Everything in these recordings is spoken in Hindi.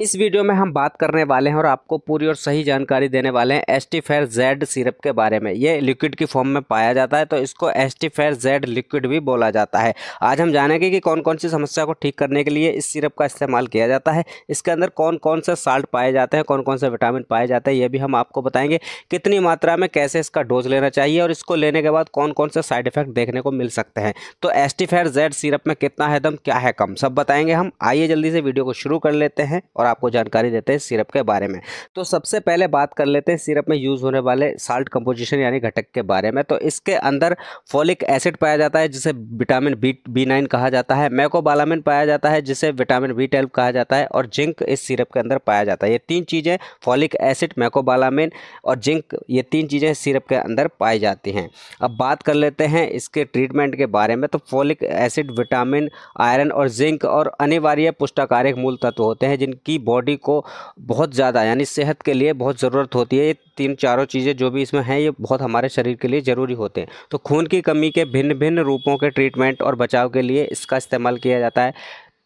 इस वीडियो में हम बात करने वाले हैं और आपको पूरी और सही जानकारी देने वाले हैं एस्टिफेयर जेड सिरप के बारे में ये लिक्विड की फॉर्म में पाया जाता है तो इसको एस्टिफेयर जेड लिक्विड भी बोला जाता है आज हम जानेंगे कि कौन कौन सी समस्या को ठीक करने के लिए इस सिरप का इस्तेमाल किया जाता है इसके अंदर कौन कौन से साल्ट पाए जाते हैं कौन कौन से विटामिन पाए जाते हैं ये भी हम आपको बताएंगे कितनी मात्रा में कैसे इसका डोज लेना चाहिए और इसको लेने के बाद कौन कौन से साइड इफेक्ट देखने को मिल सकते हैं तो एस्टिफेयर जेड सिरप में कितना है दम क्या है कम सब बताएंगे हम आइए जल्दी से वीडियो को शुरू कर लेते हैं और और आपको जानकारी देते हैं सिरप के बारे में तो सबसे पहले बात कर लेते हैं सिरप में यूज़ होने वाले साल्ट कंपोजिशन यानी घटक के बारे में तो इसके अंदर फॉलिक एसिड पाया जाता है जिसे विटामिन बी बी नाइन कहा जाता है मैकोबालामिन पाया जाता है जिसे विटामिन बी ट्वेल्व कहा जाता है और जिंक इस सिरप के अंदर पाया जाता है ये तीन चीज़ें फॉलिक एसिड मैकोबालामिन और जिंक ये तीन चीज़ें सिरप के अंदर पाई जाती हैं अब बात कर लेते हैं इसके ट्रीटमेंट के बारे में तो फॉलिक एसिड विटामिन आयरन और जिंक और अनिवार्य पुष्टाकारिक मूल तत्व होते हैं जिनकी की बॉडी को बहुत ज़्यादा यानी सेहत के लिए बहुत ज़रूरत होती है ये तीन चारों चीज़ें जो भी इसमें हैं ये बहुत हमारे शरीर के लिए ज़रूरी होते हैं तो खून की कमी के भिन्न भिन्न रूपों के ट्रीटमेंट और बचाव के लिए इसका इस्तेमाल किया जाता है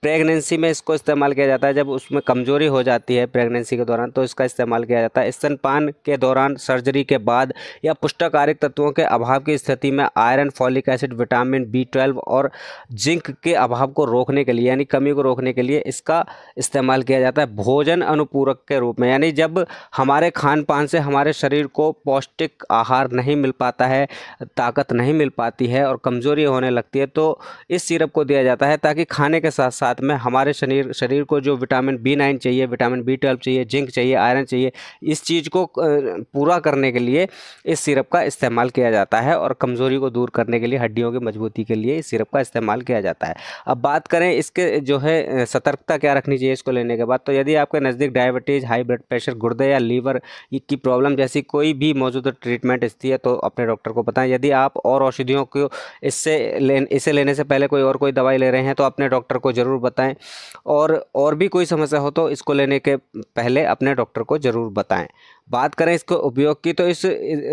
प्रेगनेंसी में इसको इस्तेमाल किया जाता है जब उसमें कमज़ोरी हो जाती है प्रेगनेंसी के दौरान तो इसका इस्तेमाल किया जाता है स्तनपान के दौरान सर्जरी के बाद या पुष्टाकारक तत्वों के अभाव की स्थिति में iron folic acid vitamin B twelve और जिंक के अभाव को रोकने के लिए यानी कमी को रोकने के लिए इसका इस्तेमाल किया जाता है भोजन अनुपूरक के रूप में यानी जब हमारे खान पान से हमारे शरीर को पौष्टिक आहार नहीं मिल पाता है ताकत नहीं मिल पाती है और कमज़ोरी होने लगती है तो इस सिरप को दिया जाता है ताकि खाने के साथ साथ साथ में हमारे शरीर शरीर को जो विटामिन बी नाइन चाहिए विटामिन बी ट्वेल्व चाहिए जिंक चाहिए आयरन चाहिए इस चीज़ को पूरा करने के लिए इस सिरप का इस्तेमाल किया जाता है और कमज़ोरी को दूर करने के लिए हड्डियों की मजबूती के लिए इस सिरप का इस्तेमाल किया जाता है अब बात करें इसके जो है सतर्कता क्या रखनी चाहिए इसको लेने के बाद तो यदि आपके नज़दीक डायबिटीज़ हाई ब्लड प्रेशर गुर्दे या लीवर की प्रॉब्लम जैसी कोई भी मौजूदा ट्रीटमेंट स्थिति है तो अपने डॉक्टर को बताएं यदि आप और औषधियों को इससे ले इसे लेने से पहले कोई और कोई दवाई ले रहे हैं तो अपने डॉक्टर को जरूर ज़रूर बताएं और और भी कोई समस्या हो तो इसको लेने के पहले अपने डॉक्टर को ज़रूर बताएं बात करें इसके उपयोग की तो इस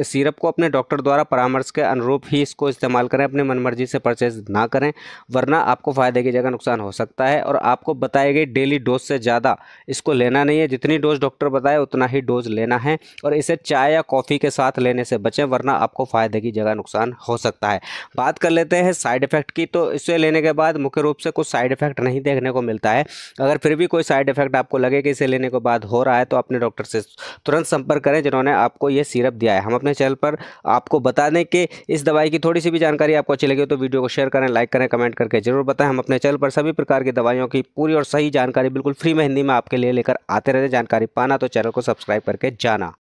सिरप को अपने डॉक्टर द्वारा परामर्श के अनुरूप ही इसको इस्तेमाल करें अपनी मनमर्जी से परचेज ना करें वरना आपको फ़ायदे की जगह नुकसान हो सकता है और आपको बताई गई डेली डोज से ज़्यादा इसको लेना नहीं है जितनी डोज डॉक्टर बताए उतना ही डोज लेना है और इसे चाय या कॉफ़ी के साथ लेने से बचें वरना आपको फ़ायदे की जगह नुकसान हो सकता है बात कर लेते हैं साइड इफ़ेक्ट की तो इसे लेने के बाद मुख्य रूप से कुछ साइड इफ़ेक्ट नहीं नहीं देखने को मिलता है अगर फिर भी कोई साइड इफेक्ट आपको लगे कि इसे लेने के बाद हो रहा है तो अपने डॉक्टर से तुरंत संपर्क करें जिन्होंने आपको यह सीरप दिया है हम अपने चैनल पर आपको बता दें कि इस दवाई की थोड़ी सी भी जानकारी आपको अच्छी लगी तो वीडियो को शेयर करें लाइक करें कमेंट करके जरूर बताएं हम अपने चैनल पर सभी प्रकार की दवाइयों की पूरी और सही जानकारी बिल्कुल फ्री में हिंदी में आपके लिए लेकर आते रहते जानकारी पाना तो चैनल को सब्सक्राइब करके जाना